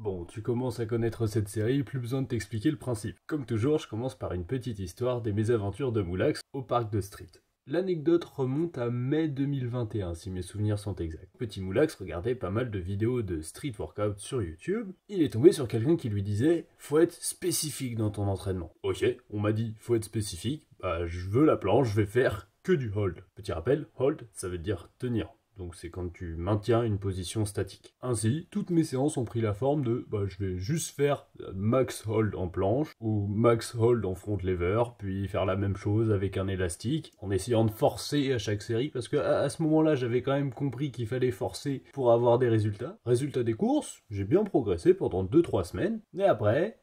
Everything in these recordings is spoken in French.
Bon, tu commences à connaître cette série, plus besoin de t'expliquer le principe. Comme toujours, je commence par une petite histoire des mésaventures de Moulax au parc de Street. L'anecdote remonte à mai 2021, si mes souvenirs sont exacts. Petit Moulax regardait pas mal de vidéos de street workout sur YouTube. Il est tombé sur quelqu'un qui lui disait Faut être spécifique dans ton entraînement. Ok, on m'a dit Faut être spécifique, bah je veux la planche, je vais faire que du hold. Petit rappel, hold, ça veut dire tenir. Donc c'est quand tu maintiens une position statique. Ainsi, toutes mes séances ont pris la forme de bah, je vais juste faire euh, max hold en planche ou max hold en front lever, puis faire la même chose avec un élastique en essayant de forcer à chaque série parce que à, ce moment-là j'avais quand même compris qu'il fallait forcer pour avoir des résultats. Résultat des courses, j'ai bien progressé pendant 2-3 semaines et après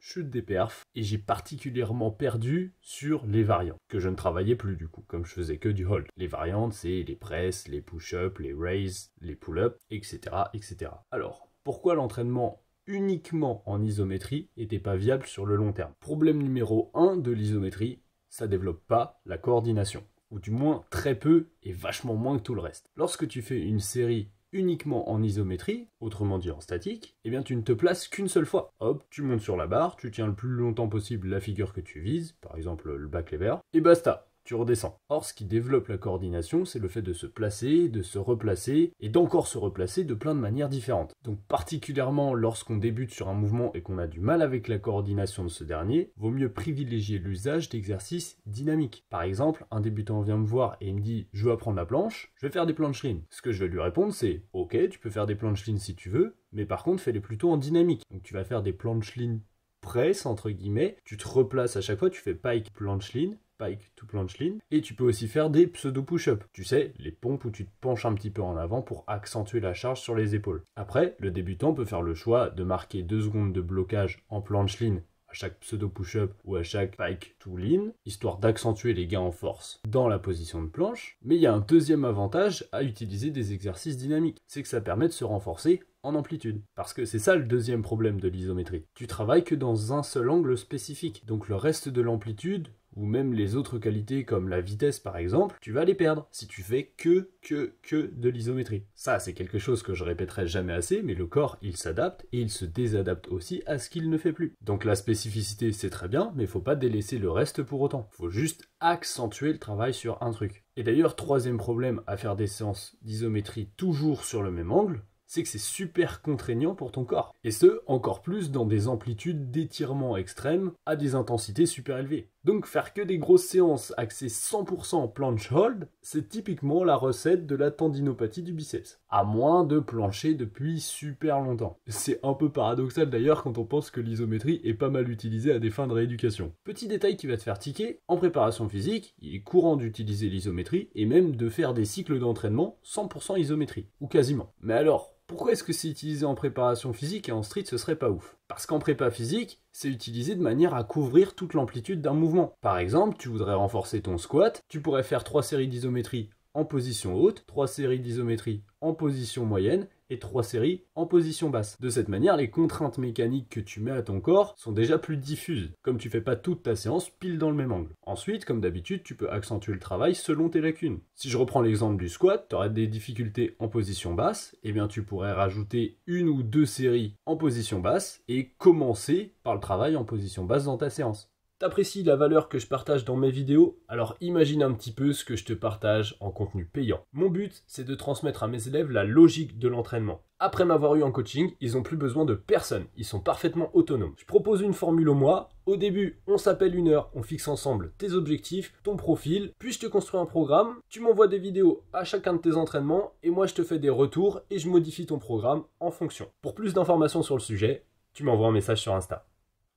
chute des perfs. Et j'ai particulièrement perdu sur les variantes, que je ne travaillais plus du coup, comme je faisais que du hold. Les variantes, c'est les presses, les push-ups, les raises, les pull-ups, etc., etc. Alors, pourquoi l'entraînement uniquement en isométrie était pas viable sur le long terme Problème numéro 1 de l'isométrie, ça développe pas la coordination. Ou du moins très peu et vachement moins que tout le reste. Lorsque tu fais une série uniquement en isométrie, autrement dit en statique, eh bien tu ne te places qu'une seule fois. Hop, tu montes sur la barre, tu tiens le plus longtemps possible la figure que tu vises, par exemple le les vert, et basta tu redescends. Or, ce qui développe la coordination, c'est le fait de se placer, de se replacer et d'encore se replacer de plein de manières différentes. Donc, particulièrement lorsqu'on débute sur un mouvement et qu'on a du mal avec la coordination de ce dernier, vaut mieux privilégier l'usage d'exercices dynamiques. Par exemple, un débutant vient me voir et il me dit Je veux apprendre la planche, je vais faire des planches Ce que je vais lui répondre, c'est Ok, tu peux faire des planches si tu veux, mais par contre, fais-les plutôt en dynamique. Donc, tu vas faire des planches lignes presse entre guillemets, tu te replaces à chaque fois, tu fais pike planche pike to planche lean. Et tu peux aussi faire des pseudo push-up. Tu sais, les pompes où tu te penches un petit peu en avant pour accentuer la charge sur les épaules. Après, le débutant peut faire le choix de marquer deux secondes de blocage en planche lean à chaque pseudo push-up ou à chaque pike to lean, histoire d'accentuer les gains en force dans la position de planche. Mais il y a un deuxième avantage à utiliser des exercices dynamiques, c'est que ça permet de se renforcer en amplitude. Parce que c'est ça le deuxième problème de l'isométrie. Tu travailles que dans un seul angle spécifique, donc le reste de l'amplitude ou même les autres qualités comme la vitesse par exemple, tu vas les perdre si tu fais que, que, que de l'isométrie. Ça, c'est quelque chose que je répéterai jamais assez, mais le corps, il s'adapte et il se désadapte aussi à ce qu'il ne fait plus. Donc la spécificité, c'est très bien, mais il faut pas délaisser le reste pour autant. Faut juste accentuer le travail sur un truc. Et d'ailleurs, troisième problème à faire des séances d'isométrie toujours sur le même angle, c'est que c'est super contraignant pour ton corps. Et ce, encore plus dans des amplitudes d'étirement extrêmes à des intensités super élevées. Donc faire que des grosses séances axées 100% planche hold, c'est typiquement la recette de la tendinopathie du biceps. À moins de plancher depuis super longtemps. C'est un peu paradoxal d'ailleurs quand on pense que l'isométrie est pas mal utilisée à des fins de rééducation. Petit détail qui va te faire tiquer, en préparation physique, il est courant d'utiliser l'isométrie et même de faire des cycles d'entraînement 100% isométrie, ou quasiment. Mais alors, pourquoi est-ce que c'est utilisé en préparation physique et en street ce serait pas ouf parce qu'en prépa physique, c'est utilisé de manière à couvrir toute l'amplitude d'un mouvement. Par exemple, tu voudrais renforcer ton squat, tu pourrais faire trois séries d'isométrie en position haute, trois séries d'isométrie en position moyenne et 3 séries en position basse. De cette manière, les contraintes mécaniques que tu mets à ton corps sont déjà plus diffuses, comme tu fais pas toute ta séance pile dans le même angle. Ensuite, comme d'habitude, tu peux accentuer le travail selon tes lacunes. Si je reprends l'exemple du squat, tu aurais des difficultés en position basse, et eh bien tu pourrais rajouter une ou deux séries en position basse et commencer par le travail en position basse dans ta séance. T'apprécies la valeur que je partage dans mes vidéos Alors imagine un petit peu ce que je te partage en contenu payant. Mon but, c'est de transmettre à mes élèves la logique de l'entraînement. Après m'avoir eu en coaching, ils n'ont plus besoin de personne, ils sont parfaitement autonomes. Je propose une formule au mois. Au début, on s'appelle une heure, on fixe ensemble tes objectifs, ton profil, puis je te construis un programme, tu m'envoies des vidéos à chacun de tes entraînements et moi je te fais des retours et je modifie ton programme en fonction. Pour plus d'informations sur le sujet, tu m'envoies un message sur Insta.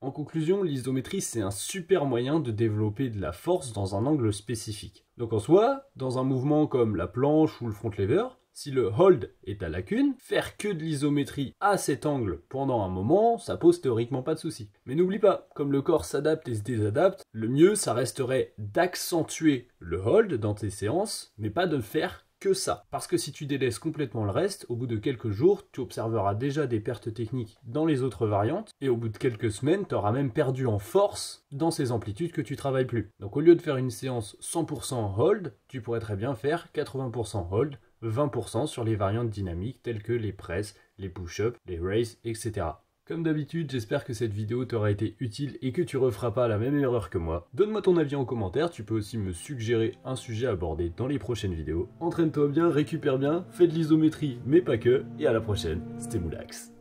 En conclusion, l'isométrie, c'est un super moyen de développer de la force dans un angle spécifique. Donc en soi, dans un mouvement comme la planche ou le front lever, si le hold est à lacune, faire que de l'isométrie à cet angle pendant un moment, ça pose théoriquement pas de souci. Mais n'oublie pas, comme le corps s'adapte et se désadapte, le mieux ça resterait d'accentuer le hold dans tes séances, mais pas de faire ça. Parce que si tu délaisses complètement le reste, au bout de quelques jours, tu observeras déjà des pertes techniques dans les autres variantes, et au bout de quelques semaines, tu auras même perdu en force dans ces amplitudes que tu travailles plus. Donc au lieu de faire une séance 100% hold, tu pourrais très bien faire 80% hold, 20% sur les variantes dynamiques telles que les presses, les push-ups, les raises, etc. Comme d'habitude, j'espère que cette vidéo t'aura été utile et que tu referas pas la même erreur que moi. Donne-moi ton avis en commentaire, tu peux aussi me suggérer un sujet abordé dans les prochaines vidéos. Entraîne-toi bien, récupère bien, fais de l'isométrie, mais pas que, et à la prochaine, c'était Moulax.